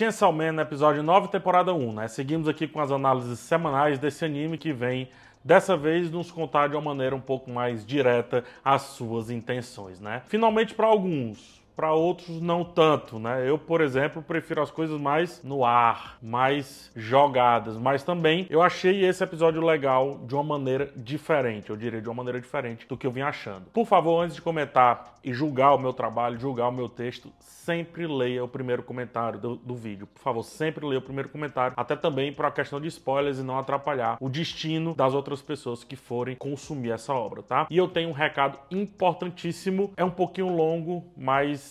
Chainsaw Man, episódio 9, temporada 1. Né? Seguimos aqui com as análises semanais desse anime que vem, dessa vez, nos contar de uma maneira um pouco mais direta as suas intenções. Né? Finalmente, para alguns, para outros não tanto, né? Eu, por exemplo, prefiro as coisas mais no ar, mais jogadas, mas também eu achei esse episódio legal de uma maneira diferente, eu diria de uma maneira diferente do que eu vim achando. Por favor, antes de comentar e julgar o meu trabalho, julgar o meu texto, sempre leia o primeiro comentário do, do vídeo. Por favor, sempre leia o primeiro comentário, até também para a questão de spoilers e não atrapalhar o destino das outras pessoas que forem consumir essa obra, tá? E eu tenho um recado importantíssimo, é um pouquinho longo, mas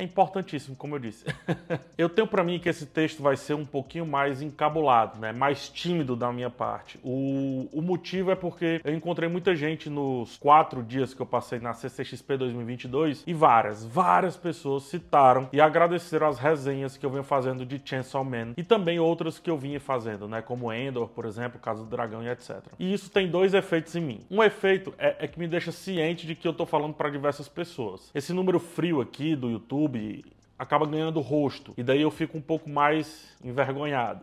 é importantíssimo, como eu disse. eu tenho para mim que esse texto vai ser um pouquinho mais encabulado, né? mais tímido da minha parte. O, o motivo é porque eu encontrei muita gente nos quatro dias que eu passei na CCXP 2022 e várias, várias pessoas citaram e agradeceram as resenhas que eu venho fazendo de Chainsaw Man e também outras que eu vinha fazendo, né? como Endor, por exemplo, Casa do Dragão e etc. E isso tem dois efeitos em mim. Um efeito é, é que me deixa ciente de que eu tô falando para diversas pessoas. Esse número frio aqui do YouTube YouTube acaba ganhando rosto e daí eu fico um pouco mais envergonhado.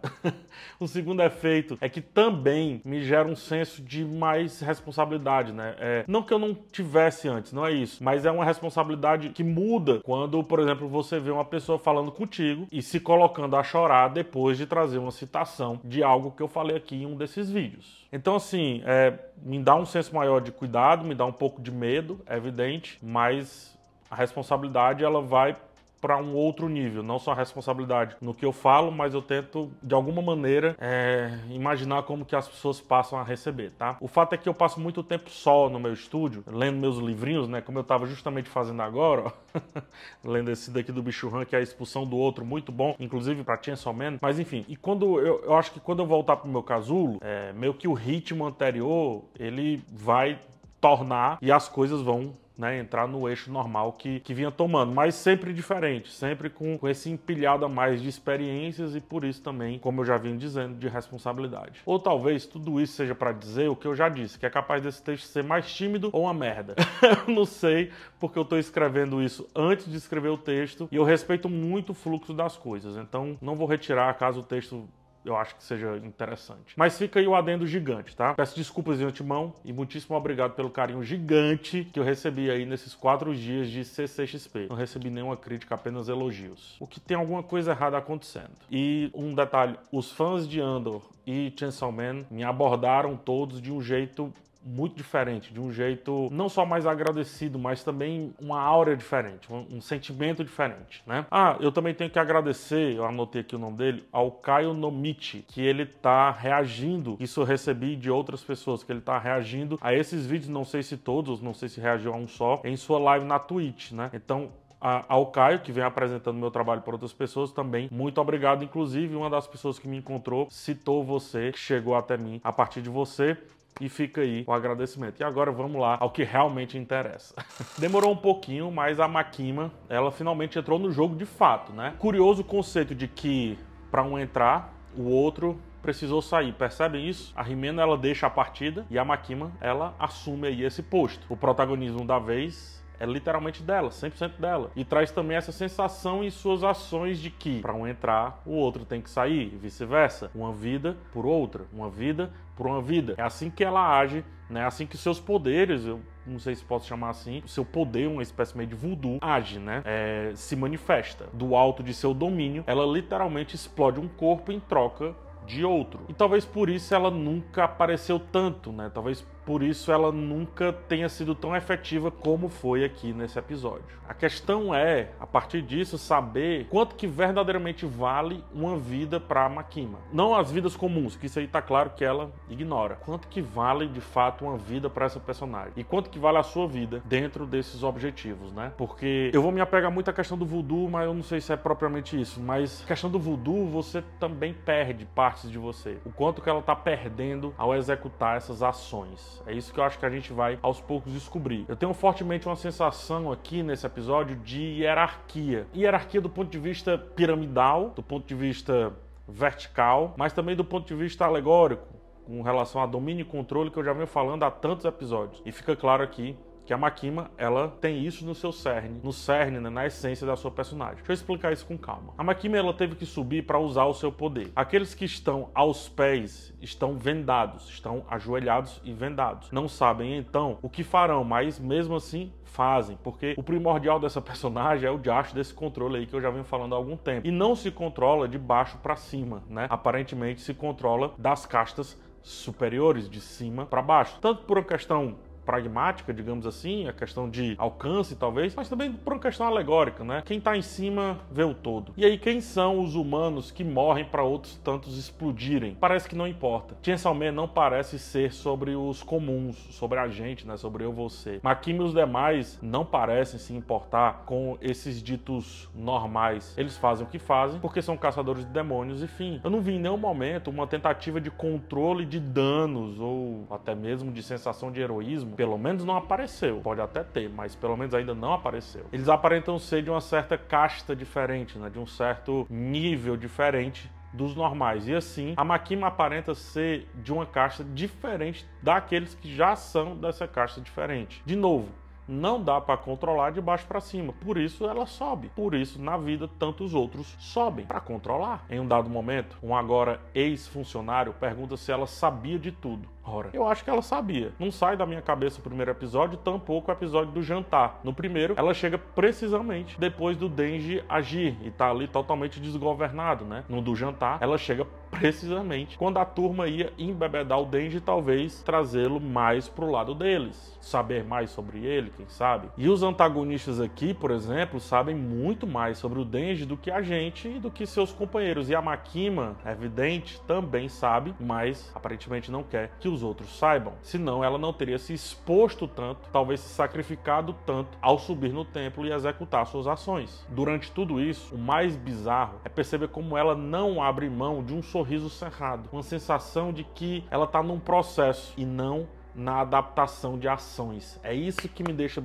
o segundo efeito é que também me gera um senso de mais responsabilidade, né? É, não que eu não tivesse antes, não é isso, mas é uma responsabilidade que muda quando, por exemplo, você vê uma pessoa falando contigo e se colocando a chorar depois de trazer uma citação de algo que eu falei aqui em um desses vídeos. Então, assim, é, me dá um senso maior de cuidado, me dá um pouco de medo, é evidente, mas a responsabilidade ela vai para um outro nível, não só a responsabilidade no que eu falo, mas eu tento de alguma maneira é, imaginar como que as pessoas passam a receber, tá? O fato é que eu passo muito tempo só no meu estúdio, lendo meus livrinhos, né? Como eu estava justamente fazendo agora, ó, lendo esse daqui do Bicho Han, que é a expulsão do outro, muito bom, inclusive para Chainsaw Man. Mas enfim, e quando eu, eu, acho que quando eu voltar pro meu casulo, é, meio que o ritmo anterior ele vai tornar e as coisas vão né, entrar no eixo normal que, que vinha tomando, mas sempre diferente, sempre com, com esse empilhado a mais de experiências e por isso também, como eu já vim dizendo, de responsabilidade. Ou talvez tudo isso seja para dizer o que eu já disse, que é capaz desse texto ser mais tímido ou uma merda. eu não sei, porque eu tô escrevendo isso antes de escrever o texto e eu respeito muito o fluxo das coisas, então não vou retirar caso o texto eu acho que seja interessante. Mas fica aí o adendo gigante, tá? Peço desculpas de antemão e muitíssimo obrigado pelo carinho gigante que eu recebi aí nesses quatro dias de CCXP. Não recebi nenhuma crítica, apenas elogios. O que tem alguma coisa errada acontecendo. E um detalhe, os fãs de Andor e Chainsaw Man me abordaram todos de um jeito muito diferente, de um jeito não só mais agradecido, mas também uma aura diferente, um, um sentimento diferente, né? Ah, eu também tenho que agradecer, eu anotei aqui o nome dele, ao Caio Nomichi, que ele tá reagindo, isso eu recebi de outras pessoas, que ele tá reagindo a esses vídeos, não sei se todos, não sei se reagiu a um só, em sua live na Twitch, né? Então, ao Caio, que vem apresentando meu trabalho para outras pessoas também. Muito obrigado, inclusive, uma das pessoas que me encontrou citou você, que chegou até mim a partir de você. E fica aí o agradecimento. E agora vamos lá ao que realmente interessa. Demorou um pouquinho, mas a Makima, ela finalmente entrou no jogo de fato, né? Curioso o conceito de que para um entrar, o outro precisou sair. Percebem isso? A Rimena ela deixa a partida e a Makima ela assume aí esse posto. O protagonismo da vez é literalmente dela, 100% dela. E traz também essa sensação em suas ações de que para um entrar, o outro tem que sair, e vice-versa. Uma vida por outra, uma vida por uma vida. É assim que ela age, né? É assim que seus poderes, eu não sei se posso chamar assim, seu poder, uma espécie meio de voodoo, age, né? É, se manifesta. Do alto de seu domínio, ela literalmente explode um corpo em troca de outro. E talvez por isso ela nunca apareceu tanto, né? Talvez por isso ela nunca tenha sido tão efetiva como foi aqui nesse episódio. A questão é, a partir disso, saber quanto que verdadeiramente vale uma vida para Makima. Não as vidas comuns, que isso aí tá claro que ela ignora. Quanto que vale de fato uma vida para essa personagem? E quanto que vale a sua vida dentro desses objetivos, né? Porque eu vou me apegar muito à questão do voodoo, mas eu não sei se é propriamente isso, mas a questão do voodoo, você também perde partes de você. O quanto que ela tá perdendo ao executar essas ações. É isso que eu acho que a gente vai aos poucos descobrir. Eu tenho fortemente uma sensação aqui nesse episódio de hierarquia. Hierarquia do ponto de vista piramidal, do ponto de vista vertical, mas também do ponto de vista alegórico, com relação a domínio e controle que eu já venho falando há tantos episódios. E fica claro aqui que a Makima, ela tem isso no seu cerne, no cerne, né, na essência da sua personagem. Deixa eu explicar isso com calma. A Makima, ela teve que subir para usar o seu poder. Aqueles que estão aos pés estão vendados, estão ajoelhados e vendados. Não sabem, então, o que farão, mas mesmo assim fazem, porque o primordial dessa personagem é o diacho desse controle aí que eu já venho falando há algum tempo. E não se controla de baixo para cima, né? Aparentemente se controla das castas superiores de cima para baixo, tanto por uma questão pragmática, digamos assim, a questão de alcance, talvez, mas também por uma questão alegórica, né? Quem está em cima vê o todo. E aí, quem são os humanos que morrem para outros tantos explodirem? Parece que não importa. Chainsaw Man não parece ser sobre os comuns, sobre a gente, né? Sobre eu, você. Makimi e os demais não parecem se importar com esses ditos normais. Eles fazem o que fazem porque são caçadores de demônios enfim. Eu não vi em nenhum momento uma tentativa de controle de danos ou até mesmo de sensação de heroísmo pelo menos não apareceu. Pode até ter, mas pelo menos ainda não apareceu. Eles aparentam ser de uma certa casta diferente, né? de um certo nível diferente dos normais. E assim, a Makima aparenta ser de uma casta diferente daqueles que já são dessa casta diferente. De novo, não dá para controlar de baixo para cima. Por isso ela sobe. Por isso na vida tantos outros sobem para controlar. Em um dado momento, um agora ex-funcionário pergunta se ela sabia de tudo. Ora. Eu acho que ela sabia. Não sai da minha cabeça o primeiro episódio, tampouco o episódio do jantar. No primeiro, ela chega precisamente depois do Denji agir e tá ali totalmente desgovernado, né? No do jantar, ela chega precisamente quando a turma ia embebedar o Denji, talvez trazê-lo mais pro lado deles, saber mais sobre ele, quem sabe. E os antagonistas aqui, por exemplo, sabem muito mais sobre o Denji do que a gente e do que seus companheiros. E a Makima, é evidente, também sabe, mas aparentemente não quer que os os outros saibam, senão ela não teria se exposto tanto, talvez se sacrificado tanto ao subir no templo e executar suas ações. Durante tudo isso, o mais bizarro é perceber como ela não abre mão de um sorriso cerrado, uma sensação de que ela está num processo e não na adaptação de ações. É isso que me deixa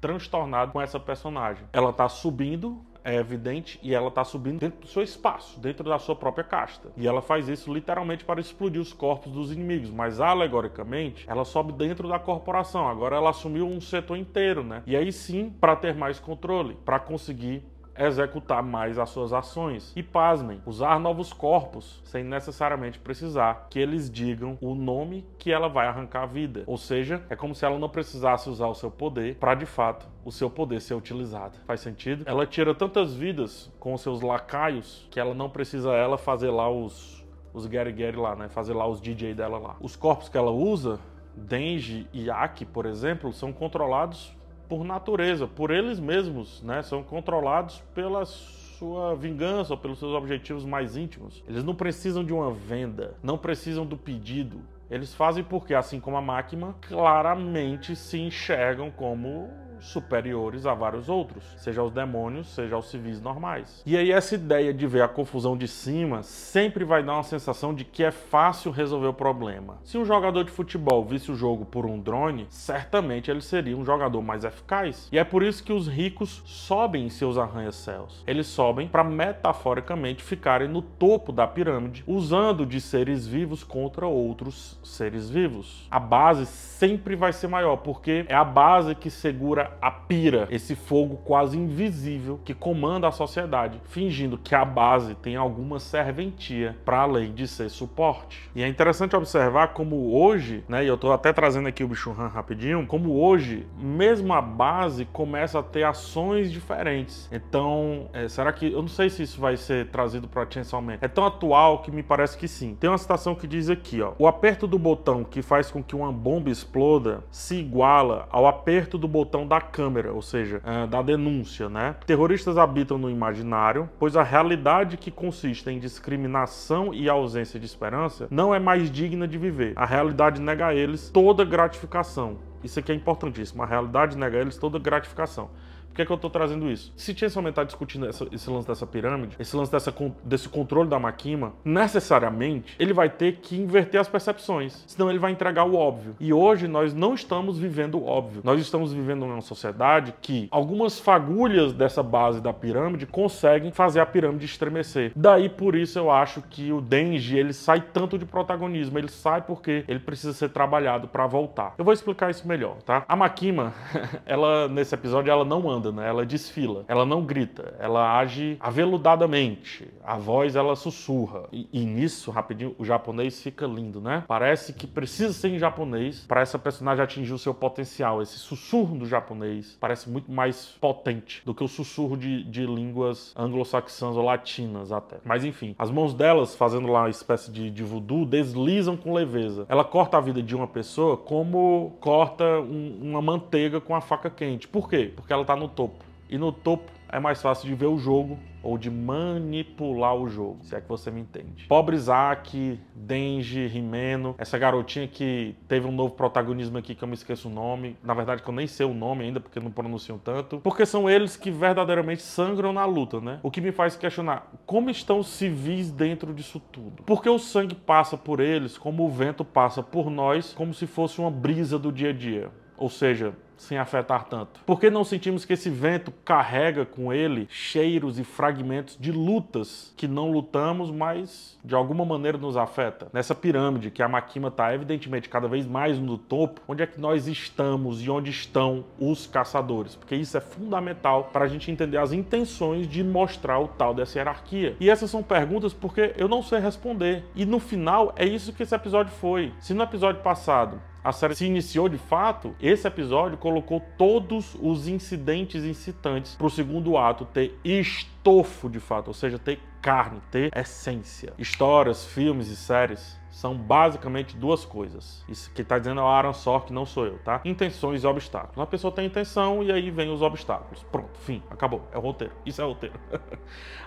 transtornado com essa personagem. Ela está subindo é evidente e ela está subindo dentro do seu espaço, dentro da sua própria casta. E ela faz isso literalmente para explodir os corpos dos inimigos, mas alegoricamente ela sobe dentro da corporação. Agora ela assumiu um setor inteiro, né? E aí sim, para ter mais controle, para conseguir executar mais as suas ações. E pasmem, usar novos corpos sem necessariamente precisar que eles digam o nome que ela vai arrancar a vida. Ou seja, é como se ela não precisasse usar o seu poder para de fato o seu poder ser utilizado. Faz sentido? Ela tira tantas vidas com os seus lacaios que ela não precisa ela fazer lá os os Gary Gary lá, né? Fazer lá os DJ dela lá. Os corpos que ela usa Denji e Aki, por exemplo, são controlados por natureza, por eles mesmos, né? São controlados pela sua vingança ou pelos seus objetivos mais íntimos. Eles não precisam de uma venda, não precisam do pedido. Eles fazem porque, assim como a máquina, claramente se enxergam como superiores a vários outros, seja aos demônios, seja aos civis normais. E aí essa ideia de ver a confusão de cima sempre vai dar uma sensação de que é fácil resolver o problema. Se um jogador de futebol visse o jogo por um drone, certamente ele seria um jogador mais eficaz. E é por isso que os ricos sobem em seus arranha-céus. Eles sobem para metaforicamente ficarem no topo da pirâmide, usando de seres vivos contra outros seres vivos. A base sempre vai ser maior, porque é a base que segura a pira, esse fogo quase invisível que comanda a sociedade, fingindo que a base tem alguma serventia para além de ser suporte. E é interessante observar como hoje, né, e eu estou até trazendo aqui o Bichurran rapidinho, como hoje mesmo a base começa a ter ações diferentes. Então, é, será que eu não sei se isso vai ser trazido para aumento? É tão atual que me parece que sim. Tem uma citação que diz aqui, ó: "O aperto do botão que faz com que uma bomba exploda se iguala ao aperto do botão da da câmera, ou seja, é, da denúncia, né? Terroristas habitam no imaginário, pois a realidade que consiste em discriminação e ausência de esperança não é mais digna de viver. A realidade nega a eles toda gratificação. Isso aqui é importantíssimo. A realidade nega a eles toda gratificação que é que eu estou trazendo isso? Se Chainsaw Man está discutindo essa, esse lance dessa pirâmide, esse lance dessa, desse controle da Makima, necessariamente ele vai ter que inverter as percepções, senão ele vai entregar o óbvio. E hoje nós não estamos vivendo o óbvio. Nós estamos vivendo uma sociedade que algumas fagulhas dessa base da pirâmide conseguem fazer a pirâmide estremecer. Daí por isso eu acho que o Denji ele sai tanto de protagonismo, ele sai porque ele precisa ser trabalhado para voltar. Eu vou explicar isso melhor, tá? A Makima, ela nesse episódio ela não anda anda, né? ela desfila, ela não grita, ela age aveludadamente, a voz ela sussurra. E, e nisso, rapidinho, o japonês fica lindo, né? Parece que precisa ser em japonês para essa personagem atingir o seu potencial. Esse sussurro do japonês parece muito mais potente do que o sussurro de, de línguas anglo-saxãs ou latinas até. Mas enfim, as mãos delas, fazendo lá uma espécie de, de voodoo, deslizam com leveza. Ela corta a vida de uma pessoa como corta um, uma manteiga com a faca quente. Por quê? Porque ela está no topo. E no topo é mais fácil de ver o jogo ou de manipular o jogo, se é que você me entende. Pobre Isaac Denji, Rimeno, essa garotinha que teve um novo protagonismo aqui que eu me esqueço o nome, na verdade que eu nem sei o nome ainda porque não pronuncio tanto, porque são eles que verdadeiramente sangram na luta, né? O que me faz questionar como estão os civis dentro disso tudo? Porque o sangue passa por eles como o vento passa por nós, como se fosse uma brisa do dia a dia. Ou seja, sem afetar tanto? Por que não sentimos que esse vento carrega com ele cheiros e fragmentos de lutas que não lutamos, mas de alguma maneira nos afeta? Nessa pirâmide que a Makima está evidentemente cada vez mais no topo, onde é que nós estamos e onde estão os caçadores? Porque isso é fundamental para a gente entender as intenções de mostrar o tal dessa hierarquia. E essas são perguntas porque eu não sei responder. E no final é isso que esse episódio foi. Se no episódio passado a série se iniciou de fato, esse episódio colocou todos os incidentes incitantes para o segundo ato ter estofo de fato, ou seja, ter carne, ter essência. Histórias, filmes e séries são basicamente duas coisas. Isso que está dizendo é o Aaron não sou eu, tá? Intenções e obstáculos. Uma pessoa tem intenção e aí vem os obstáculos. Pronto, fim, acabou. É o roteiro. Isso é o roteiro.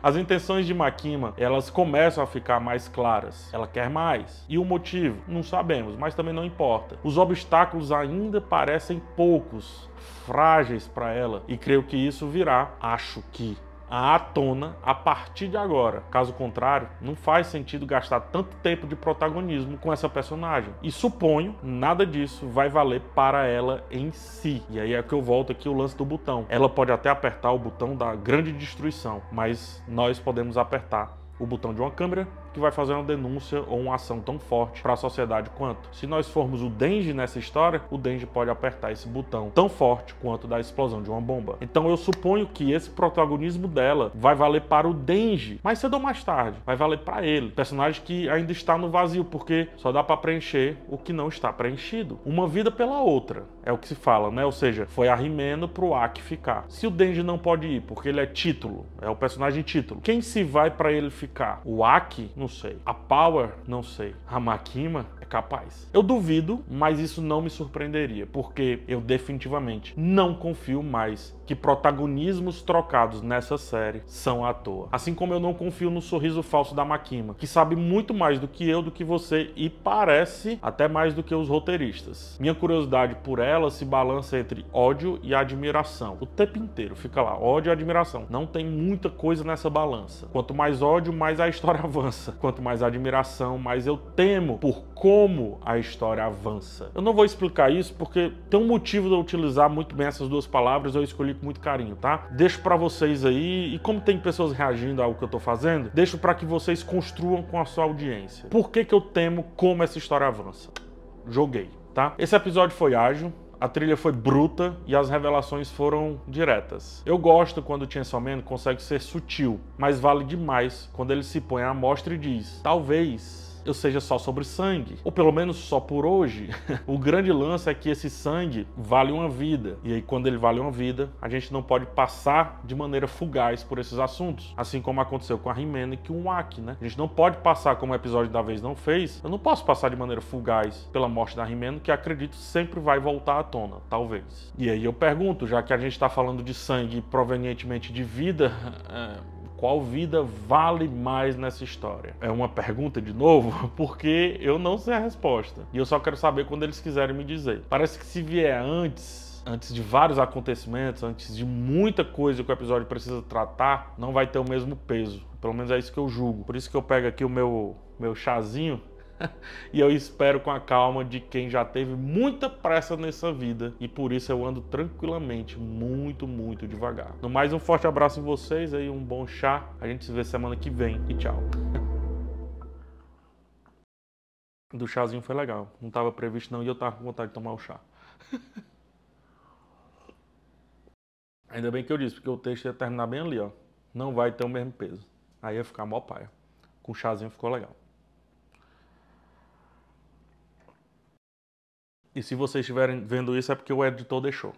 As intenções de Makima, elas começam a ficar mais claras. Ela quer mais. E o motivo? Não sabemos, mas também não importa. Os obstáculos ainda parecem poucos, frágeis para ela, e creio que isso virá, acho que à tona a partir de agora. Caso contrário, não faz sentido gastar tanto tempo de protagonismo com essa personagem. E suponho, nada disso vai valer para ela em si. E aí é que eu volto aqui o lance do botão. Ela pode até apertar o botão da grande destruição, mas nós podemos apertar o botão de uma câmera que vai fazer uma denúncia ou uma ação tão forte para a sociedade quanto. Se nós formos o Denji nessa história, o Denji pode apertar esse botão tão forte quanto da explosão de uma bomba. Então eu suponho que esse protagonismo dela vai valer para o Denji, mais cedo ou mais tarde, vai valer para ele. Personagem que ainda está no vazio, porque só dá para preencher o que não está preenchido. Uma vida pela outra, é o que se fala, né? Ou seja, foi a Rimeno pro Aki ficar. Se o Denji não pode ir, porque ele é título, é o personagem título, quem se vai para ele ficar? O Aki não sei. A Power? Não sei. A Makima? É capaz. Eu duvido, mas isso não me surpreenderia, porque eu definitivamente não confio mais que protagonismos trocados nessa série são à toa. Assim como eu não confio no sorriso falso da Makima, que sabe muito mais do que eu, do que você e parece até mais do que os roteiristas. Minha curiosidade por ela se balança entre ódio e admiração. O tempo inteiro fica lá, ódio e admiração. Não tem muita coisa nessa balança. Quanto mais ódio, mais a história avança avança, quanto mais admiração, mais eu temo por como a história avança. Eu não vou explicar isso porque tem um motivo de eu utilizar muito bem essas duas palavras, eu escolhi com muito carinho, tá? Deixo para vocês aí, e como tem pessoas reagindo ao que eu tô fazendo, deixo para que vocês construam com a sua audiência. Por que que eu temo como essa história avança? Joguei, tá? Esse episódio foi ágil, a trilha foi bruta e as revelações foram diretas. Eu gosto quando o Chainsaw Man consegue ser sutil, mas vale demais quando ele se põe à mostra e diz: talvez eu seja só sobre sangue, ou pelo menos só por hoje. o grande lance é que esse sangue vale uma vida, e aí quando ele vale uma vida, a gente não pode passar de maneira fugaz por esses assuntos, assim como aconteceu com a Rimena e com o Aki, né? A gente não pode passar como o episódio da vez não fez, eu não posso passar de maneira fugaz pela morte da Rimena, que acredito sempre vai voltar à tona, talvez. E aí eu pergunto, já que a gente está falando de sangue provenientemente de vida, é qual vida vale mais nessa história? É uma pergunta de novo, porque eu não sei a resposta. E eu só quero saber quando eles quiserem me dizer. Parece que se vier antes, antes de vários acontecimentos, antes de muita coisa que o episódio precisa tratar, não vai ter o mesmo peso. Pelo menos é isso que eu julgo. Por isso que eu pego aqui o meu meu chazinho e eu espero com a calma de quem já teve muita pressa nessa vida e por isso eu ando tranquilamente, muito, muito devagar. No mais, um forte abraço em vocês aí, um bom chá. A gente se vê semana que vem e tchau. Do chazinho foi legal. Não estava previsto não e eu tava com vontade de tomar o chá. Ainda bem que eu disse, porque o texto ia terminar bem ali, ó. Não vai ter o mesmo peso. Aí ia ficar mó paia. Com o chazinho ficou legal. E se vocês estiverem vendo isso, é porque o editor deixou.